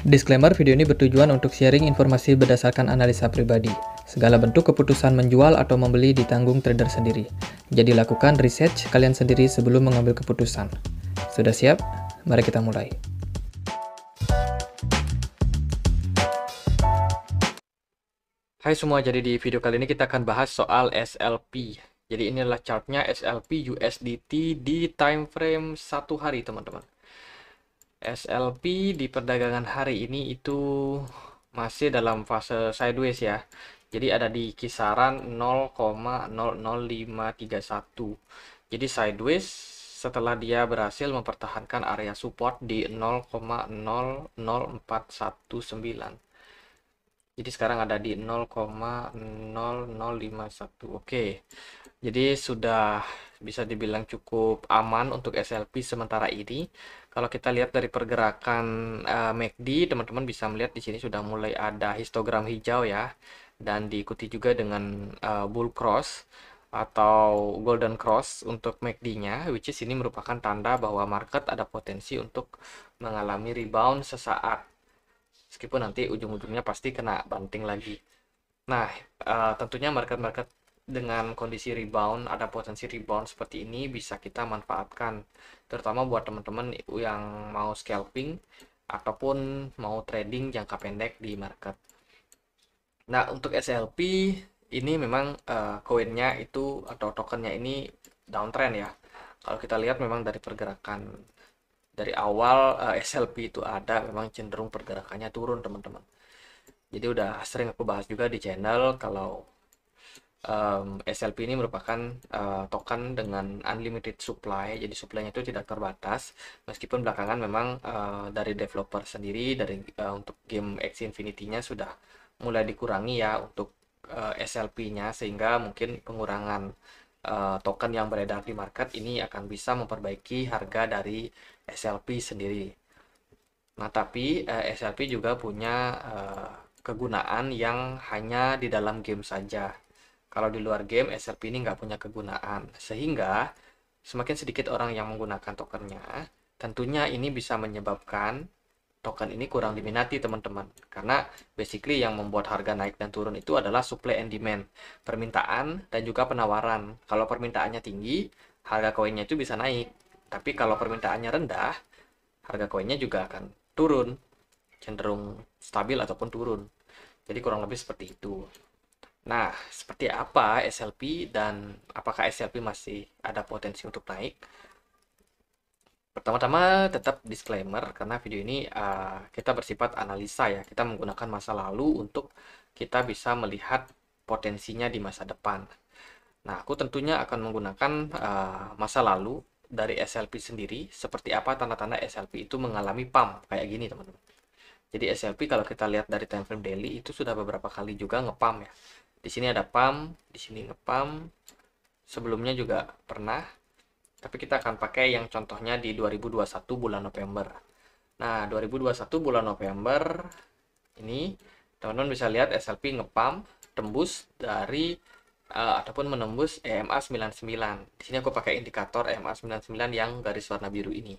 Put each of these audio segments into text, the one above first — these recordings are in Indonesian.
Disclaimer, video ini bertujuan untuk sharing informasi berdasarkan analisa pribadi. Segala bentuk keputusan menjual atau membeli ditanggung trader sendiri. Jadi lakukan research kalian sendiri sebelum mengambil keputusan. Sudah siap? Mari kita mulai. Hai semua, jadi di video kali ini kita akan bahas soal SLP. Jadi ini adalah chartnya SLP USDT di time frame satu hari teman-teman. SLP di perdagangan hari ini itu masih dalam fase sideways ya. Jadi ada di kisaran 0,00531. Jadi sideways setelah dia berhasil mempertahankan area support di 0,00419. Jadi sekarang ada di 0,0051. Oke. Jadi sudah bisa dibilang cukup aman untuk SLP sementara ini kalau kita lihat dari pergerakan uh, eh, MACD, teman-teman bisa melihat di sini sudah mulai ada histogram hijau ya, dan diikuti juga dengan uh, bull cross atau golden cross untuk MACD-nya, which is ini merupakan tanda bahwa market ada potensi untuk mengalami rebound sesaat. Meskipun nanti ujung-ujungnya pasti kena banting lagi. Nah, uh, tentunya market-market dengan kondisi rebound, ada potensi rebound seperti ini bisa kita manfaatkan. Terutama buat teman-teman yang mau scalping ataupun mau trading jangka pendek di market. Nah, untuk SLP ini memang uh, itu atau tokennya ini downtrend ya. Kalau kita lihat memang dari pergerakan dari awal uh, eh, SLP itu ada memang cenderung pergerakannya turun teman-teman. Jadi udah sering aku bahas juga di channel kalau um, SLP ini merupakan uh, token dengan unlimited supply, jadi supply-nya itu tidak terbatas. Meskipun belakangan memang uh, dari developer sendiri dari uh, untuk game X Infinity-nya sudah mulai dikurangi ya untuk uh, SLP-nya sehingga mungkin pengurangan uh, token yang beredar di market ini akan bisa memperbaiki harga dari SLP sendiri. Nah, tapi uh, SLP juga punya uh, kegunaan yang hanya di dalam game saja kalau di luar game, SRP ini nggak punya kegunaan. Sehingga, semakin sedikit orang yang menggunakan tokennya, tentunya ini bisa menyebabkan token ini kurang diminati teman-teman. Karena basically yang membuat harga naik dan turun itu adalah supply and demand. Permintaan dan juga penawaran. Kalau permintaannya tinggi, harga koinnya itu bisa naik. Tapi kalau permintaannya rendah, harga koinnya juga akan turun, cenderung stabil ataupun turun. Jadi kurang lebih seperti itu. Nah, seperti apa SLP dan apakah SLP masih ada potensi untuk naik? Pertama-tama tetap disclaimer karena video ini uh, kita bersifat analisa ya. Kita menggunakan masa lalu untuk kita bisa melihat potensinya di masa depan. Nah, aku tentunya akan menggunakan uh, masa lalu dari SLP sendiri seperti apa tanda-tanda SLP itu mengalami pump kayak gini, teman-teman. Jadi SLP kalau kita lihat dari time frame daily itu sudah beberapa kali juga ngepam ya di sini ada pump di sini ngepump sebelumnya juga pernah tapi kita akan pakai yang contohnya di 2021 bulan November nah 2021 bulan November ini teman-teman bisa lihat SLP ngepump tembus dari uh, ataupun menembus e EMA 99 di sini aku pakai indikator e EMA 99 yang garis warna biru ini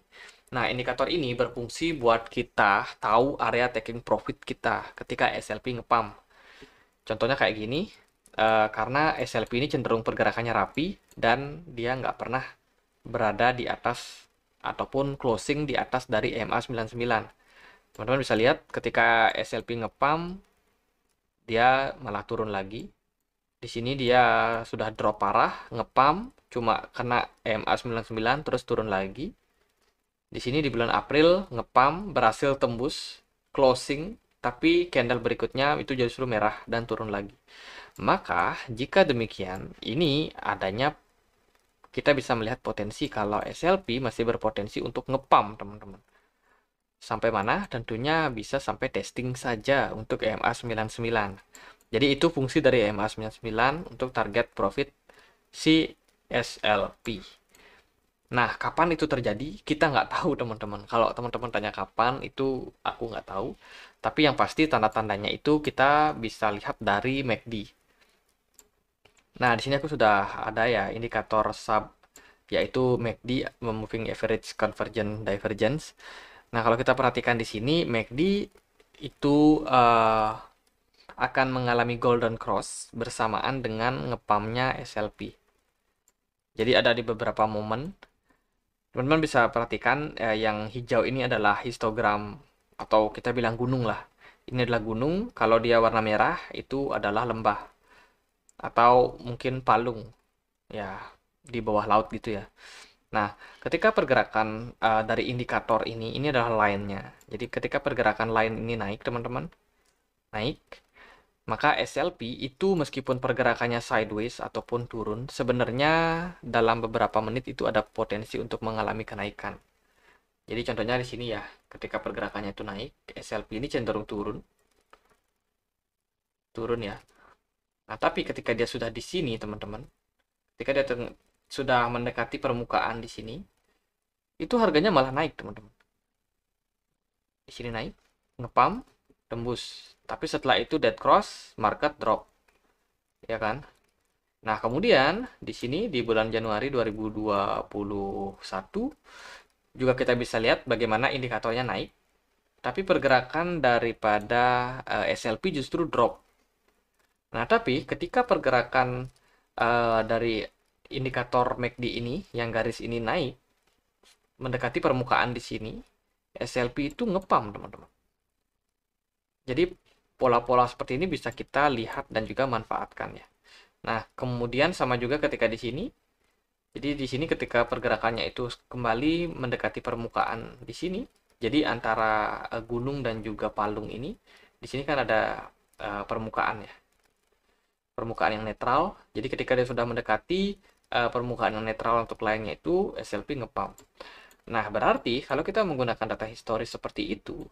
nah indikator ini berfungsi buat kita tahu area taking profit kita ketika SLP ngepump Contohnya kayak gini, uh, karena SLP ini cenderung pergerakannya rapi dan dia nggak pernah berada di atas ataupun closing di atas dari MA99. Teman-teman bisa lihat ketika SLP ngepam, dia malah turun lagi. Di sini dia sudah drop parah, ngepam, cuma kena MA99 terus turun lagi. Di sini di bulan April ngepam berhasil tembus closing tapi candle berikutnya itu justru merah dan turun lagi. Maka jika demikian, ini adanya kita bisa melihat potensi kalau SLP masih berpotensi untuk ngepam, teman-teman. Sampai mana? Tentunya bisa sampai testing saja untuk EMA 99. Jadi itu fungsi dari EMA 99 untuk target profit si SLP. Nah, kapan itu terjadi? Kita nggak tahu, teman-teman. Kalau teman-teman tanya kapan, itu aku nggak tahu. Tapi yang pasti tanda-tandanya itu kita bisa lihat dari MACD. Nah, di sini aku sudah ada ya indikator sub yaitu MACD Moving Average Convergence Divergence. Nah, kalau kita perhatikan di sini MACD itu uh, akan mengalami golden cross bersamaan dengan ngepamnya SLP. Jadi ada di beberapa momen. Teman-teman bisa perhatikan eh, yang hijau ini adalah histogram atau kita bilang gunung lah. Ini adalah gunung, kalau dia warna merah itu adalah lembah atau mungkin palung ya di bawah laut gitu ya. Nah, ketika pergerakan uh, dari indikator ini, ini adalah line-nya. Jadi ketika pergerakan line ini naik, teman-teman, naik, maka SLP itu meskipun pergerakannya sideways ataupun turun, sebenarnya dalam beberapa menit itu ada potensi untuk mengalami kenaikan. Jadi contohnya di sini ya, ketika pergerakannya itu naik, SLP ini cenderung turun. Turun ya. Nah, tapi ketika dia sudah di sini, teman-teman, ketika dia sudah mendekati permukaan di sini, itu harganya malah naik, teman-teman. Di sini naik, ngepam, tembus. Tapi setelah itu dead cross, market drop. Ya kan? Nah, kemudian di sini di bulan Januari 2021 juga kita bisa lihat bagaimana indikatornya naik, tapi pergerakan daripada uh, eh, SLP justru drop. Nah, tapi ketika pergerakan uh, dari indikator MACD ini, yang garis ini naik, mendekati permukaan di sini, SLP itu ngepam, teman-teman. Jadi, pola-pola seperti ini bisa kita lihat dan juga manfaatkan ya. Nah, kemudian sama juga ketika di sini, jadi di sini ketika pergerakannya itu kembali mendekati permukaan di sini, jadi antara eh, gunung dan juga palung ini, di sini kan ada eh, permukaan ya, permukaan yang netral. Jadi ketika dia sudah mendekati eh, permukaan yang netral untuk lainnya itu, SLP ngepump. Nah berarti kalau kita menggunakan data historis seperti itu,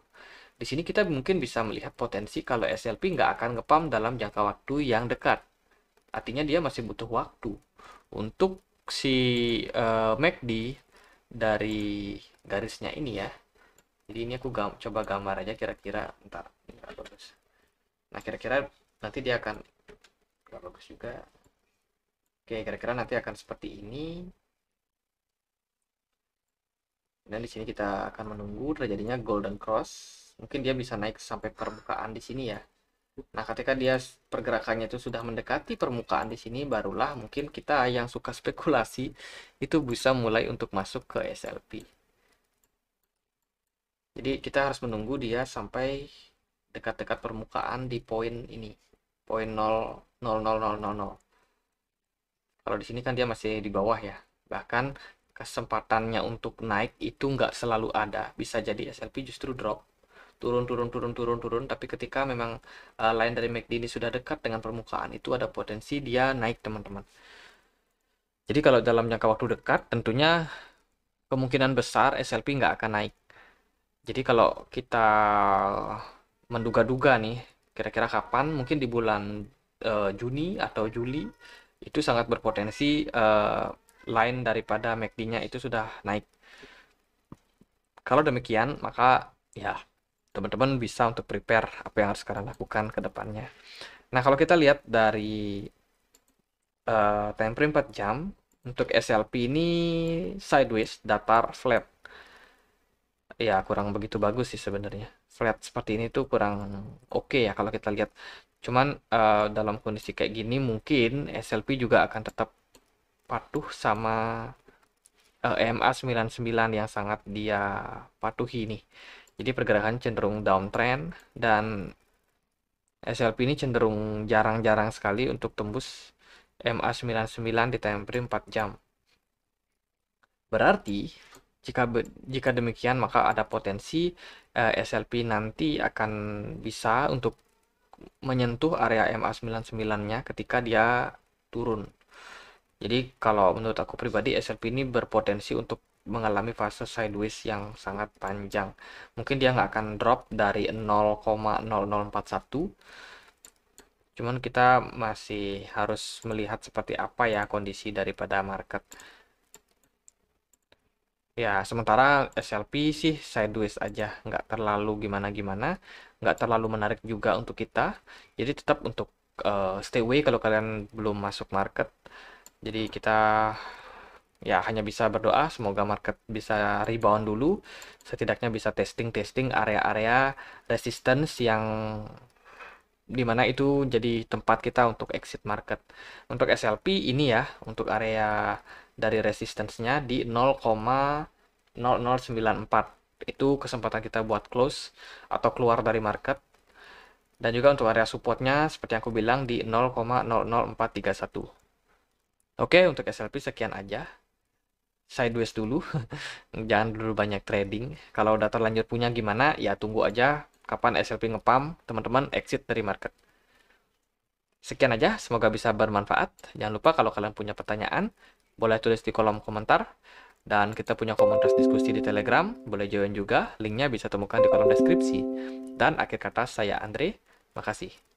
di sini kita mungkin bisa melihat potensi kalau SLP nggak akan ngepump dalam jangka waktu yang dekat. Artinya dia masih butuh waktu untuk si uh, eh, MACD dari garisnya ini ya jadi ini aku gam coba gambar aja kira-kira ntar nggak bagus nah kira-kira nanti dia akan nggak bagus juga oke kira-kira nanti akan seperti ini dan di sini kita akan menunggu terjadinya golden cross mungkin dia bisa naik sampai permukaan di sini ya Nah, ketika dia pergerakannya itu sudah mendekati permukaan di sini, barulah mungkin kita yang suka spekulasi itu bisa mulai untuk masuk ke SLP. Jadi kita harus menunggu dia sampai dekat-dekat permukaan di poin ini, poin 00000. Kalau di sini kan dia masih di bawah ya. Bahkan kesempatannya untuk naik itu nggak selalu ada. Bisa jadi SLP justru drop turun turun turun turun turun tapi ketika memang uh, eh, line dari MACD e ini sudah dekat dengan permukaan itu ada potensi dia naik teman-teman jadi kalau dalam jangka waktu dekat tentunya kemungkinan besar SLP nggak akan naik jadi kalau kita menduga-duga nih kira-kira kapan mungkin di bulan uh, Juni atau Juli itu sangat berpotensi uh, eh, line daripada MACD-nya e itu sudah naik. Kalau demikian, maka ya teman-teman bisa untuk prepare apa yang harus kalian lakukan ke depannya. Nah, kalau kita lihat dari uh, time frame 4 jam, untuk SLP ini sideways, datar, flat. Ya, kurang begitu bagus sih sebenarnya. Flat seperti ini tuh kurang oke okay ya kalau kita lihat. Cuman uh, dalam kondisi kayak gini mungkin SLP juga akan tetap patuh sama uh, ma 99 yang sangat dia patuhi nih. Jadi pergerakan cenderung downtrend dan SLP ini cenderung jarang-jarang sekali untuk tembus MA99 di time frame 4 jam. Berarti jika jika demikian maka ada potensi eh, SLP nanti akan bisa untuk menyentuh area MA99-nya ketika dia turun. Jadi kalau menurut aku pribadi SLP ini berpotensi untuk mengalami fase sideways yang sangat panjang. Mungkin dia nggak akan drop dari 0,0041. Cuman kita masih harus melihat seperti apa ya kondisi daripada market. Ya, sementara SLP sih sideways aja, nggak terlalu gimana-gimana, nggak terlalu menarik juga untuk kita. Jadi tetap untuk uh, stay away kalau kalian belum masuk market. Jadi kita ya hanya bisa berdoa semoga market bisa rebound dulu setidaknya bisa testing testing area-area resistance yang dimana itu jadi tempat kita untuk exit market untuk SLP ini ya untuk area dari resistance-nya di 0,0094 itu kesempatan kita buat close atau keluar dari market dan juga untuk area supportnya seperti yang aku bilang di 0,00431 Oke untuk SLP sekian aja sideways dulu jangan dulu banyak trading kalau udah terlanjur punya gimana ya tunggu aja kapan SLP ngepam teman-teman exit dari market sekian aja semoga bisa bermanfaat jangan lupa kalau kalian punya pertanyaan boleh tulis di kolom komentar dan kita punya komunitas diskusi di Telegram, boleh join juga, linknya bisa temukan di kolom deskripsi. Dan akhir kata saya Andre, makasih.